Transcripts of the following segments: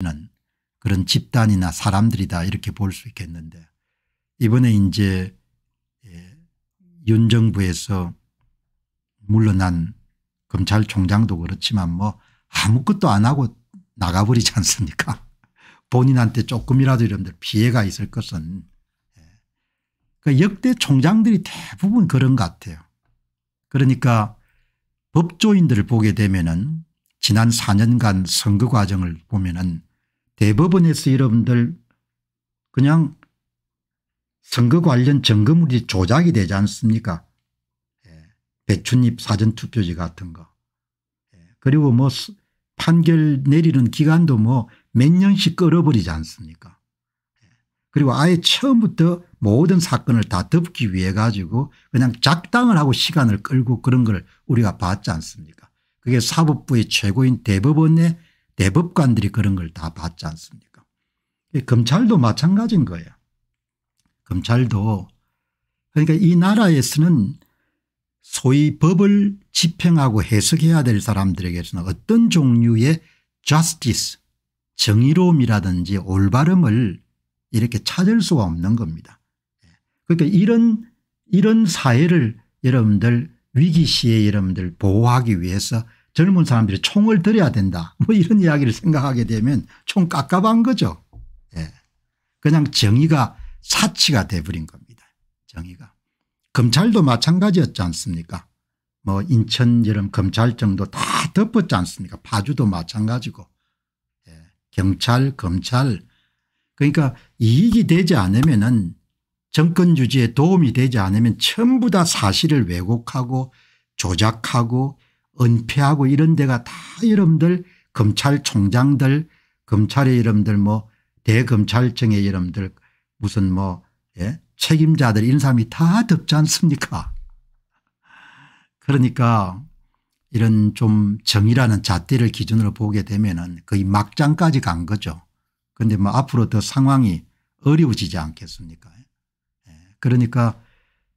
는 그런 집단이나 사람들이다 이렇게 볼 수 있겠는데 이번에 이제 예, 윤 정부에서 물러난 검찰총장도 그렇지만 뭐 아무것도 안 하고 나가버리지 않습니까 본인한테 조금이라도 이런데 피해가 있을 것은 예. 그러니까 역대 총장들이 대부분 그런 것 같아요. 그러니까 법조인들을 보게 되면 은 지난 4년간 선거 과정을 보면 은 대법원에서 여러분들 그냥 선거 관련 증거물이 조작이 되지 않습니까 예, 배춧잎 사전투표지 같은 거 예, 그리고 뭐 판결 내리는 기간도 뭐 몇 년씩 끌어버리지 않습니까 예, 그리고 아예 처음부터 모든 사건을 다 덮기 위해 가지고 그냥 작당을 하고 시간을 끌고 그런 걸 우리가 봤지 않습니까 그게 사법부의 최고인 대법원의 대법관들이 그런 걸 다 봤지 않습니까 검찰도 마찬가지인 거예요. 검찰도 그러니까 이 나라에서는 소위 법을 집행하고 해석해야 될 사람들에게서는 어떤 종류의 justice 정의로움이라든지 올바름을 이렇게 찾을 수가 없는 겁니다. 그러니까 이런 이런 사회를 여러분들 위기시에 여러분들 보호하기 위해서 젊은 사람들이 총을 들여야 된다 뭐 이런 이야기를 생각하게 되면 총 깝깝한 거죠. 예. 그냥 정의가 사치가 돼버린 겁니다. 정의가. 검찰도 마찬가지였지 않습니까 뭐 인천 여름 검찰청도 다 덮었지 않습니까 파주도 마찬가지고 예. 경찰 검찰 그러니까 이익이 되지 않으면 은 정권 유지에 도움이 되지 않으면 전부 다 사실을 왜곡하고 조작하고 은폐하고 이런 데가 다 여러분들 검찰총장들 검찰의 이름들 뭐 대검찰청의 이름들 무슨 뭐 예? 책임자들 인삼이 다 덥지 않습니까 그러니까 이런 좀 정의라는 잣대를 기준으로 보게 되면 은 거의 막장까지 간 거죠. 그런데 뭐 앞으로 더 상황이 어려워지지 않겠습니까 예. 그러니까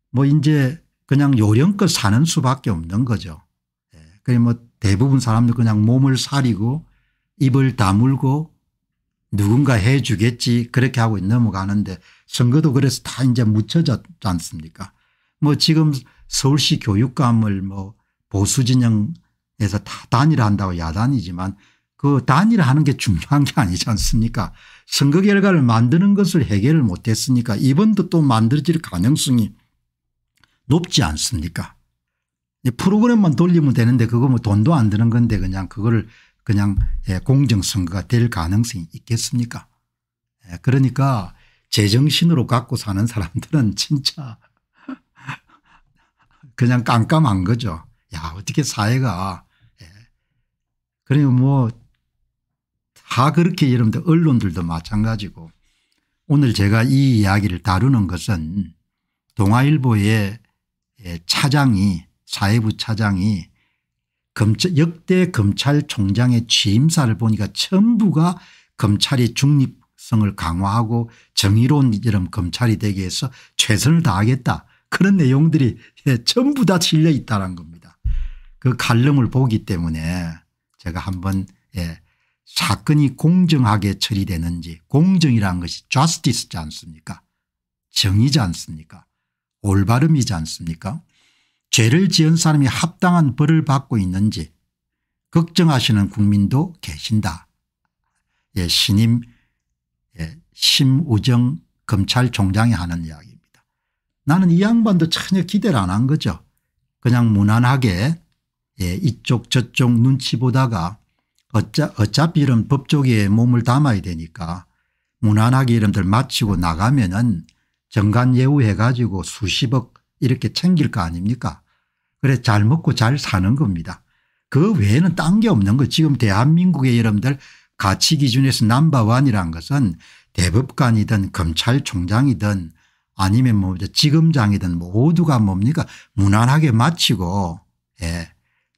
뭐 이제 그냥 요령껏 사는 수밖에 없는 거죠. 그냥 뭐 대부분 사람들 그냥 몸을 사리고 입을 다물고 누군가 해 주겠지 그렇게 하고 넘어가는데 선거도 그래서 다 이제 묻혀졌지 않습니까 뭐 지금 서울시 교육감을 뭐 보수진영에서 다 단일화한다고 야단이지만 그 단일화하는 게 중요한 게 아니지 않습니까 선거 결과를 만드는 것을 해결을 못했으니까 이번도 또 만들어질 가능성이 높지 않습니까 프로그램만 돌리면 되는데 그거 뭐 돈도 안 드는 건데 그냥 그거를 그냥 예, 공정선거가 될 가능성이 있겠습니까? 예, 그러니까 제정신으로 갖고 사는 사람들은 진짜 그냥 깜깜한 거죠. 야 어떻게 사회가 예. 그리고 뭐다 그렇게 여러분들 언론들도 마찬가지고 오늘 제가 이 이야기를 다루는 것은 동아일보의 예, 차장이 사회부 차장이 검찰 역대 검찰총장의 취임사를 보니까 전부가 검찰이 중립성을 강화하고 정의로운 이런 검찰이 되기 위해서 최선을 다하겠다 그런 내용들이 전부 다 실려 있다는 겁니다. 그갈럼을 보기 때문에 제가 한번 예, 사건이 공정하게 처리되는지 공정이라는 것이 justice지 않습니까 정의지 않습니까 올바름이지 않습니까 죄를 지은 사람이 합당한 벌을 받고 있는지 걱정하시는 국민도 계신다. 예, 신임 예, 심우정 검찰총장이 하는 이야기입니다. 나는 이 양반도 전혀 기대를 안 한 거죠. 그냥 무난하게 예, 이쪽 저쪽 눈치 보다가 어차, 어차피 이런 법조계에 몸을 담아야 되니까 무난하게 이름들 마치고 나가면은 정관 예우해 가지고 수십억 이렇게 챙길 거 아닙니까 그래잘 먹고 잘 사는 겁니다. 그 외에는 딴 게 없는 거 지금 대한민국의 여러분들 가치 기준에서 남바완이란 것은 대법관이든 검찰총장이든 아니면 뭐 지검장이든 모두가 뭡니까 무난하게 마치고 예.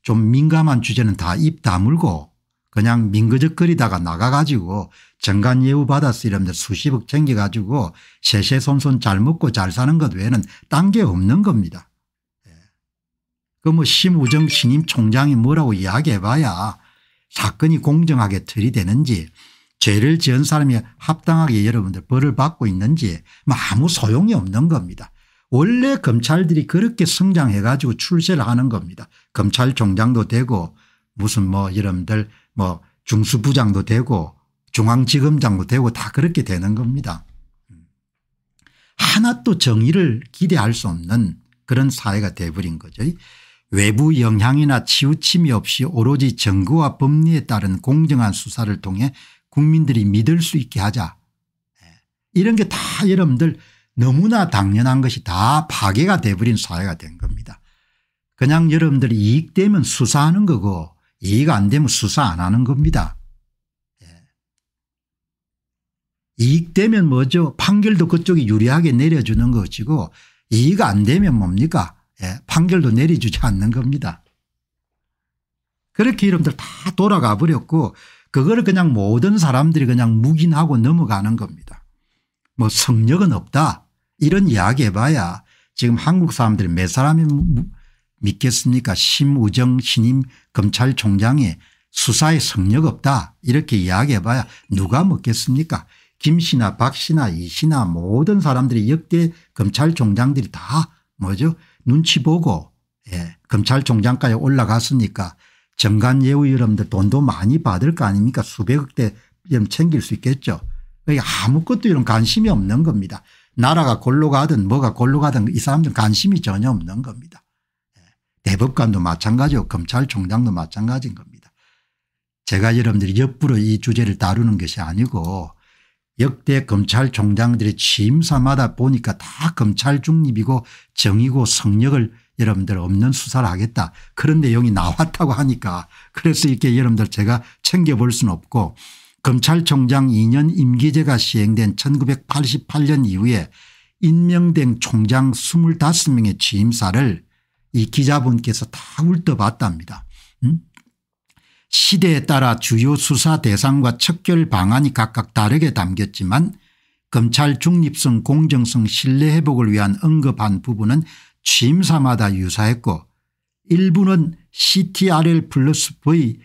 좀 민감한 주제는 다 입 다물고 그냥 민거적거리다가 나가가지고 정관 예우 받아서 이러면 수십억 챙겨가지고 세세손손 잘 먹고 잘 사는 것 외에는 딴 게 없는 겁니다. 그뭐 심우정 신임 총장이 뭐라고 이야기해봐야 사건이 공정하게 처리되는지 죄를 지은 사람이 합당하게 여러분들 벌을 받고 있는지 뭐 아무 소용이 없는 겁니다. 원래 검찰들이 그렇게 성장해 가지고 출세를 하는 겁니다. 검찰총장도 되고 무슨 뭐 여러분들 뭐 중수부장도 되고 중앙지검장도 되고 다 그렇게 되는 겁니다. 하나 또 정의를 기대할 수 없는 그런 사회가 돼버린 거죠. 외부 영향이나 치우침이 없이 오로지 정거와 법리에 따른 공정한 수사를 통해 국민들이 믿을 수 있게 하자. 예. 이런 게 다 여러분들 너무나 당연한 것이 다 파괴가 돼버린 사회가 된 겁니다. 그냥 여러분들이 이익되면 수사하는 거고 이익 안 되면 수사 안 하는 겁니다. 예. 이익되면 뭐죠? 판결도 그쪽이 유리하게 내려주는 것이고 이익 안 되면 뭡니까? 예, 판결도 내려주지 않는 겁니다. 그렇게 이름들 다 돌아가 버렸고 그걸 그냥 모든 사람들이 그냥 묵인하고 넘어가는 겁니다. 뭐 성력은 없다 이런 이야기 해봐야 지금 한국 사람들이 몇 사람이 믿겠습니까 심우정 신임 검찰총장이 수사에 성력 없다 이렇게 이야기해봐야 누가 먹겠습니까 김씨나 박씨나 이씨나 모든 사람들이 역대 검찰총장들이 다 뭐죠 눈치 보고 예, 검찰총장까지 올라갔으니까 정관 예우 여러분들 돈도 많이 받을 거 아닙니까 수백억대 좀 챙길 수 있겠죠. 그러니까 아무것도 이런 관심이 없는 겁니다. 나라가 골로 가든 뭐가 골로 가든 이 사람들은 관심이 전혀 없는 겁니다. 예. 대법관도 마찬가지고 검찰총장도 마찬가지인 겁니다. 제가 여러분들이 옆으로 이 주제를 다루는 것이 아니고 역대 검찰총장들의 취임사마다 보니까 다 검찰 중립이고 정의고 성역을 여러분들 없는 수사를 하겠다 그런 내용이 나왔다고 하니까 그래서 이렇게 여러분들 제가 챙겨볼 수는 없고 검찰총장 2년 임기제가 시행된 1988년 이후에 임명된 총장 25명의 취임사를 이 기자분께서 다 훑어봤답니다. 음? 시대에 따라 주요 수사 대상과 척결 방안이 각각 다르게 담겼지만 검찰 중립성 공정성 신뢰 회복을 위한 언급한 부분은 취임사마다 유사했고 일부는 CTRL 플러스 V에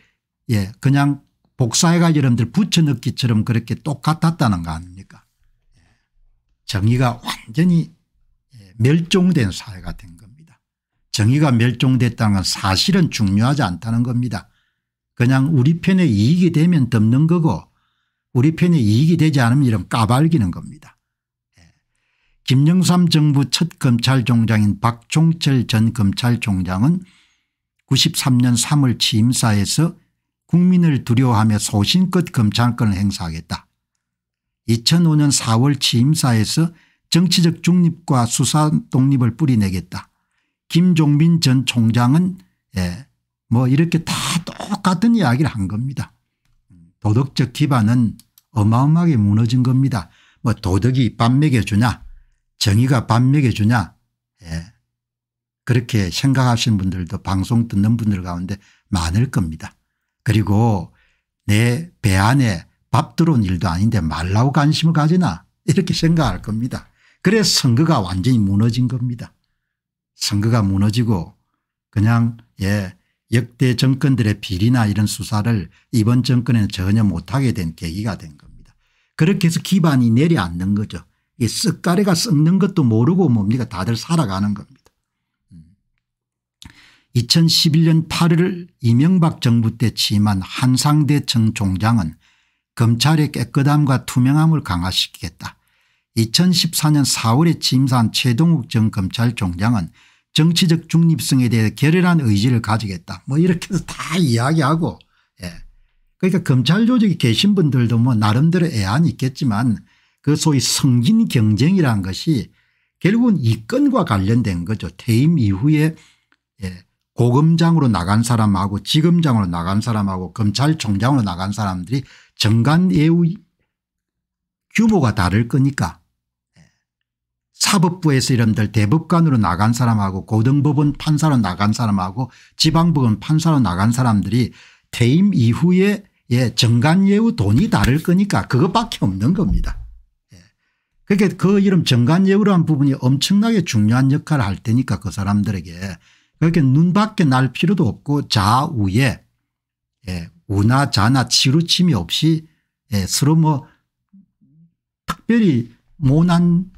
예, 그냥 복사해가 여러분들 붙여넣기처럼 그렇게 똑같았다는 거 아닙니까 예. 정의가 완전히 예, 멸종된 사회가 된 겁니다. 정의가 멸종됐다는 건 사실은 중요하지 않다는 겁니다. 그냥 우리 편에 이익이 되면 덮는 거고 우리 편에 이익이 되지 않으면 이런 까발기는 겁니다. 예. 김영삼 정부 첫 검찰총장인 박종철 전 검찰총장은 93년 3월 취임사에서 국민을 두려워하며 소신껏 검찰권을 행사하겠다. 2005년 4월 취임사에서 정치적 중립과 수사 독립을 뿌리내겠다. 김종민 전 총장은 예, 뭐 이렇게 다 똑같은 이야기를 한 겁니다. 도덕적 기반은 어마어마하게 무너진 겁니다. 뭐 도덕이 반맥에 주냐 정의가 반맥에 주냐 예. 그렇게 생각하시는 분들도 방송 듣는 분들 가운데 많을 겁니다. 그리고 내 배 안에 밥 들어온 일도 아닌데 말라고 관심을 가지나 이렇게 생각할 겁니다. 그래서 선거가 완전히 무너진 겁니다. 선거가 무너지고 그냥 예 역대 정권들의 비리나 이런 수사를 이번 정권에는 전혀 못하게 된 계기가 된 겁니다. 그렇게 해서 기반이 내려앉는 거죠. 이 쓱가래가 썩는 것도 모르고 뭡니까 다들 살아가는 겁니다. 2011년 음. 8월 이명박 정부 때 취임한 한상대 전 총장은 검찰의 깨끗함과 투명함을 강화시키겠다. 2014년 4월에 취임사한 최동욱 전 검찰총장은 정치적 중립성에 대해 결연한 의지를 가지겠다 뭐 이렇게 해서 다 이야기하고 예. 그러니까 검찰 조직에 계신 분들도 뭐 나름대로 애안이 있겠지만 그 소위 성진 경쟁이라는 것이 결국은 이건과 관련된 거죠. 퇴임 이후에 예. 고검장으로 나간 사람하고 지검장으로 나간 사람하고 검찰총장으로 나간 사람들이 정관예우 규모가 다를 거니까 사법부에서 이름들 대법관으로 나간 사람하고 고등법원 판사로 나간 사람하고 지방법원 판사로 나간 사람들이 퇴임 이후에 예, 정관예우 돈이 다를 거니까 그것밖에 없는 겁니다. 예. 그러그 이름 정관예우라는 부분이 엄청나게 중요한 역할을 할 테니까 그 사람들에게 그렇게 눈밖에 날 필요도 없고 좌우에 예, 우나 자나 치루침이 없이 예, 서로 뭐 특별히 모난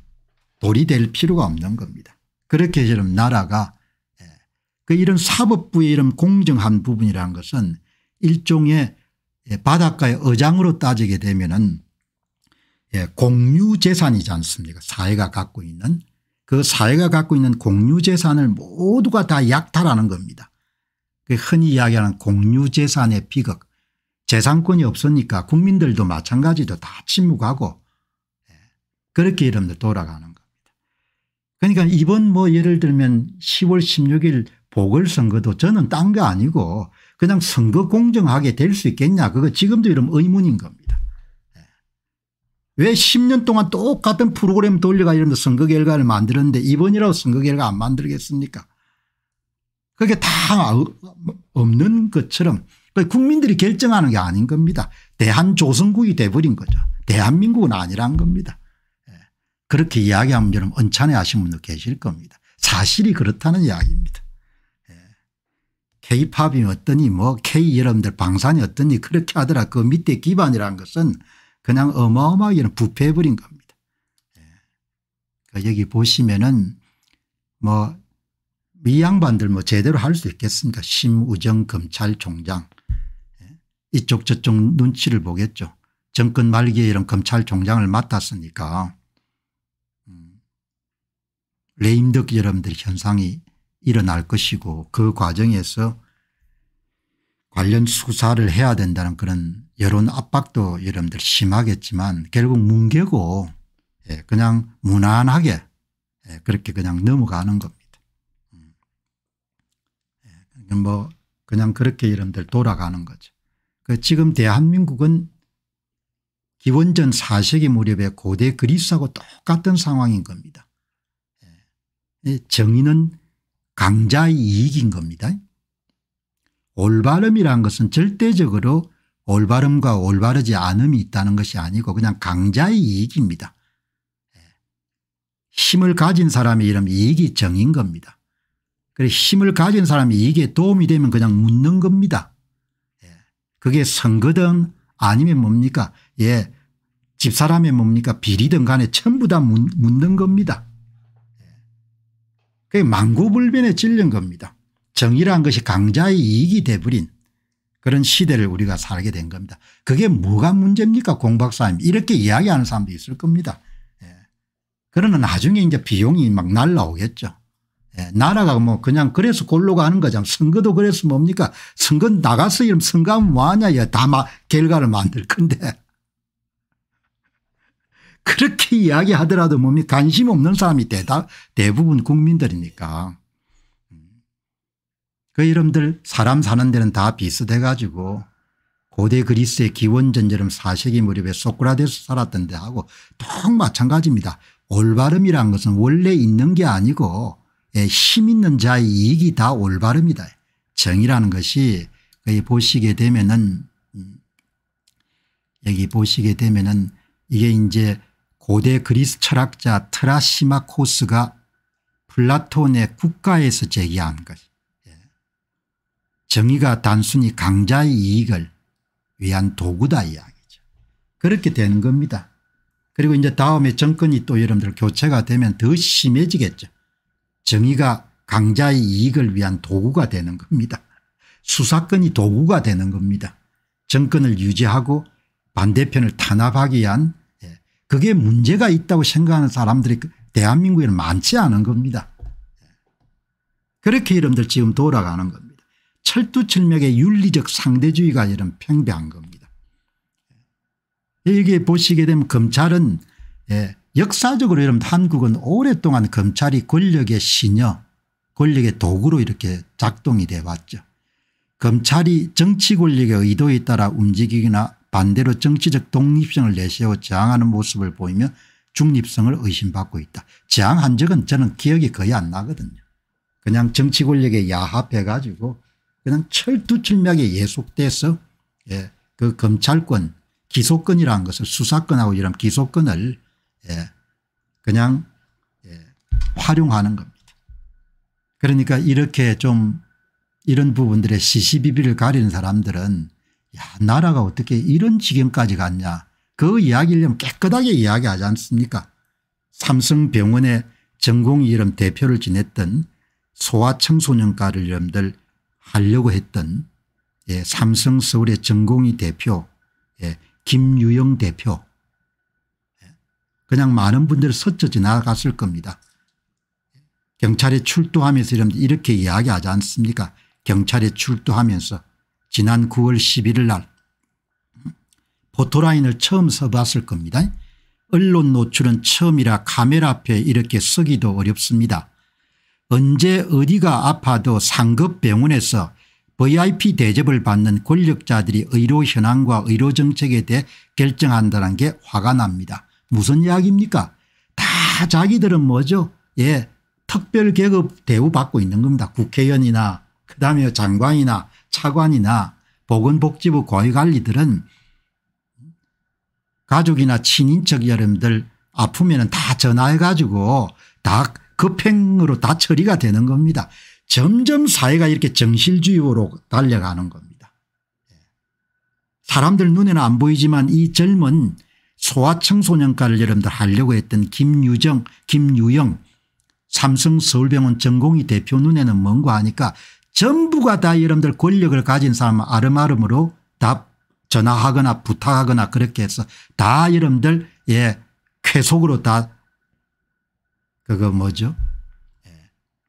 돌이 될 필요가 없는 겁니다. 그렇게 지금 나라가 예, 그 이런 사법부의 이런 공정한 부분이라는 것은 일종의 예, 바닷가의 어장으로 따지게 되면은 예, 공유재산이지 않습니까 사회가 갖고 있는 그 사회가 갖고 있는 공유재산을 모두가 다 약탈하는 겁니다. 그 흔히 이야기하는 공유재산의 비극 재산권이 없으니까 국민들도 마찬가지로 다 침묵하고 그렇게 이름도 돌아가는 그러니까 이번 뭐 예를 들면 10월 16일 보궐선거도 저는 딴 거 아니고 그냥 선거 공정하게 될 수 있겠냐 그거 지금도 이런 의문인 겁니다. 예. 왜 10년 동안 똑같은 프로그램 돌려가 이러면 서 선거 결과를 만들었는데 이번이라고 선거 결과 안 만들겠습니까 그게 다 없는 것처럼 그러니까 국민들이 결정하는 게 아닌 겁니다. 대한조선국이 돼버린 거죠. 대한민국은 아니란 겁니다. 그렇게 이야기하면 여러분 언짢아 하시는 분도 계실 겁니다. 사실이 그렇다는 이야기입니다. 예. K-팝이 어떠니 뭐 K 여러분들 방산이 어떠니 그렇게 하더라 그 밑에 기반이라는 것은 그냥 어마어마하게 부패해버린 겁니다. 예. 그 여기 보시면은 뭐 미양반들 뭐 제대로 할 수 있겠습니까 심우정 검찰총장 예. 이쪽 저쪽 눈치를 보겠죠. 정권 말기에 이런 검찰총장을 맡았으니까 레임덕 여러분들 현상이 일어날 것이고 그 과정에서 관련 수사를 해야 된다는 그런 여론 압박도 여러분들 심하겠지만 결국 뭉개고 예, 그냥 무난하게 예, 그렇게 그냥 넘어가는 겁니다. 음. 예, 뭐 그냥 그렇게 여러분들 돌아가는 거죠. 그 지금 대한민국은 기원전 4세기 무렵에 고대 그리스하고 똑같은 상황인 겁니다. 예, 정의는 강자의 이익인 겁니다. 올바름이라 것은 절대적으로 올바름과 올바르지 않음이 있다는 것이 아니고 그냥 강자의 이익입니다. 예. 힘을 가진 사람의 이름 이익이 정인 겁니다. 그래 힘을 가진 사람이 이익에 도움이 되면 그냥 묻는 겁니다. 예. 그게 선거든 아니면 뭡니까 예 집사람이 뭡니까 비리든 간에 전부 다 묻는 겁니다. 그게 망구불변에 찔린 겁니다. 정의란 것이 강자의 이익이 돼버린 그런 시대를 우리가 살게 된 겁니다. 그게 뭐가 문제입니까 공박사님 이렇게 이야기하는 사람도 있을 겁니다. 예. 그러나 나중에 이제 비용이 막 날라오겠죠. 예. 나라가 뭐 그냥 그래서 골로 가는 거잖아. 선거도 그래서 뭡니까 선거 나가서 이러면 선거하면 뭐하냐 다 마, 결과를 만들 건데 그렇게 이야기하더라도 뭡니까 관심 없는 사람이 대다, 대부분 국민들이니까. 음. 그 이름들 사람 사는 데는 다 비슷해 가지고 고대 그리스의 기원전처럼 사세기 무렵에 소크라테스 살았던 데하고 똑 마찬가지입니다. 올바름이란 것은 원래 있는 게 아니고 예, 힘 있는 자의 이익이 다 올바름이다. 정의라는 것이 거의 보시게 되면은 음, 여기 보시게 되면은 이게 이제 고대 그리스 철학자 트라시마코스가 플라톤의 국가에서 제기한 것. 예. 정의가 단순히 강자의 이익을 위한 도구다 이야기죠. 그렇게 되는 겁니다. 그리고 이제 다음에 정권이 또 여러분들 교체가 되면 더 심해지겠죠. 정의가 강자의 이익을 위한 도구가 되는 겁니다. 수사권이 도구가 되는 겁니다. 정권을 유지하고 반대편을 탄압하기 위한 그게 문제가 있다고 생각하는 사람들이 그 대한민국에는 많지 않은 겁니다. 그렇게 여러분들 지금 돌아가는 겁니다. 철두철미하게 윤리적 상대주의가 이런 팽배한 겁니다. 여기 예, 보시게 되면 검찰은 예, 역사적으로 여러분 한국은 오랫동안 검찰이 권력의 신여 권력의 도구로 이렇게 작동이 돼 왔죠. 검찰이 정치 권력의 의도에 따라 움직이거나 반대로 정치적 독립성을 내세워 저항하는 모습을 보이며 중립성을 의심받고 있다. 저항한 적은 저는 기억이 거의 안 나거든요. 그냥 정치 권력에 야합해 가지고 그냥 철두철미하게 예속돼서 예, 그 검찰권 기소권이라는 것을 수사권하고 이런 기소권을 예, 그냥 예, 활용하는 겁니다. 그러니까 이렇게 좀 이런 부분들의 시시비비를 가리는 사람들은 야 나라가 어떻게 이런 지경까지 갔냐 그 이야기를 좀 깨끗하게 이야기하지 않습니까 삼성병원의 전공 이름 대표를 지냈던 소아청소년과를 여러분들 하려고 했던 예, 삼성 서울의 전공이 대표 예, 김유영 대표 예, 그냥 많은 분들이 스쳐 지나갔을 겁니다. 경찰에 출두하면서 이렇게 이야기하지 않습니까 경찰에 출두하면서 지난 9월 11일 날 음? 포토라인을 처음 써봤을 겁니다. 언론 노출은 처음이라 카메라 앞에 이렇게 쓰기도 어렵습니다. 언제 어디가 아파도 상급 병원에서 VIP 대접을 받는 권력자들이 의료 현황과 의료 정책에 대해 결정한다는 게 화가 납니다. 무슨 이야기입니까? 다 자기들은 뭐죠? 예, 특별 계급 대우받고 있는 겁니다. 국회의원이나 그다음에 장관이나 차관이나 보건복지부 고위관리들은 가족이나 친인척 여러분들 아프면 다 전화해 가지고 다 급행으로 다 처리가 되는 겁니다. 점점 사회가 이렇게 정실주의로 달려가는 겁니다. 예. 사람들 눈에는 안 보이지만 이 젊은 소아청소년과를 여러분들 하려고 했던 김유정 김유영 삼성서울병원 전공의 대표 눈에는 뭔가 하니까 전부가 다 여러분들 권력을 가진 사람 아름아름으로 다 전화하거나 부탁하거나 그렇게 해서 다 여러분들 예 쾌속으로 다 그거 뭐죠 예,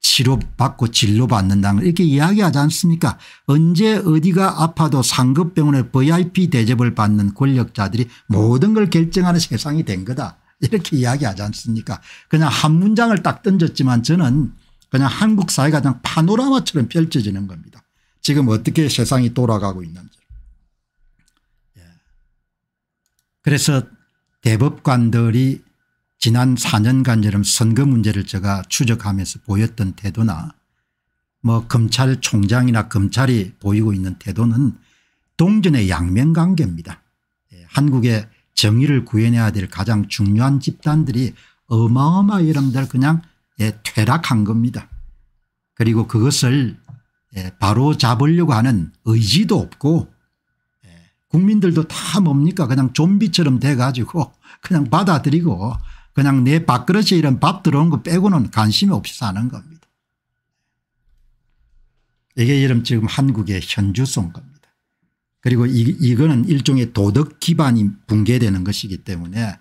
치료받고 진료받는다는 이렇게 이야기하지 않습니까 언제 어디가 아파도 상급병원에 VIP 대접을 받는 권력자들이 모든 걸 결정하는 세상이 된 거다 이렇게 이야기하지 않습니까 그냥 한 문장을 딱 던졌지만 저는 그냥 한국 사회 가 그냥 파노라마처럼 펼쳐지는 겁니다. 지금 어떻게 세상이 돌아가고 있는지. 예. 그래서 대법관들이 지난 4년간처럼 선거 문제를 제가 추적하면서 보였던 태도나 뭐 검찰총장이나 검찰이 보이고 있는 태도는 동전의 양면관계입니다. 예, 한국의 정의를 구해야될 가장 중요한 집단들이 어마어마 여러분들 그냥 예, 퇴락한 겁니다. 그리고 그것을 예, 바로 잡으려고 하는 의지도 없고 예, 국민들도 다 뭡니까 그냥 좀비처럼 돼 가지고 그냥 받아들이고 그냥 내 밥그릇에 이런 밥 들어온 거 빼고는 관심이 없이 사는 겁니다. 이게 이름 지금 한국의 현주소인 겁니다. 그리고 이, 이거는 일종의 도덕 기반이 붕괴되는 것이기 때문에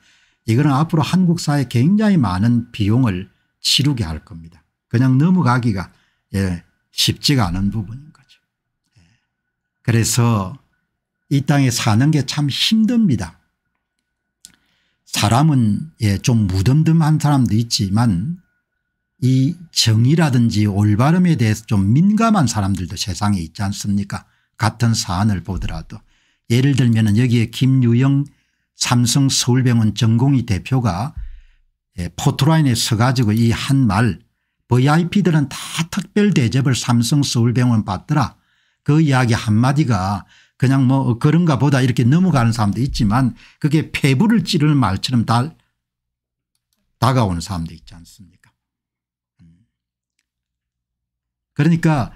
이거는 앞으로 한국 사회에 굉장히 많은 비용을 치르게 할 겁니다. 그냥 넘어가기가 예, 쉽지가 않은 부분인 거죠. 예. 그래서 이 땅에 사는 게 참 힘듭니다. 사람은 예, 좀 무덤덤한 사람도 있지만 이 정의라든지 올바름에 대해서 좀 민감한 사람들도 세상에 있지 않습니까 같은 사안을 보더라도 예를 들면 여기에 김유영 삼성 서울병원 전공의 대표가 예, 포토라인에 서가지고 이 한 말 VIP들은 다 특별 대접을 삼성 서울병원 받더라 그 이야기 한마디가 그냥 뭐 그런가 보다 이렇게 넘어가는 사람도 있지만 그게 폐부를 찌르는 말처럼 다 다가오는 사람도 있지 않습니까 음. 그러니까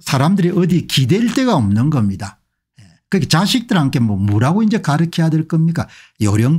사람들이 어디 기댈 데가 없는 겁니다. 예, 그게 자식들한테 뭐 뭐라고 이제 가르쳐야 될 겁니까? 요령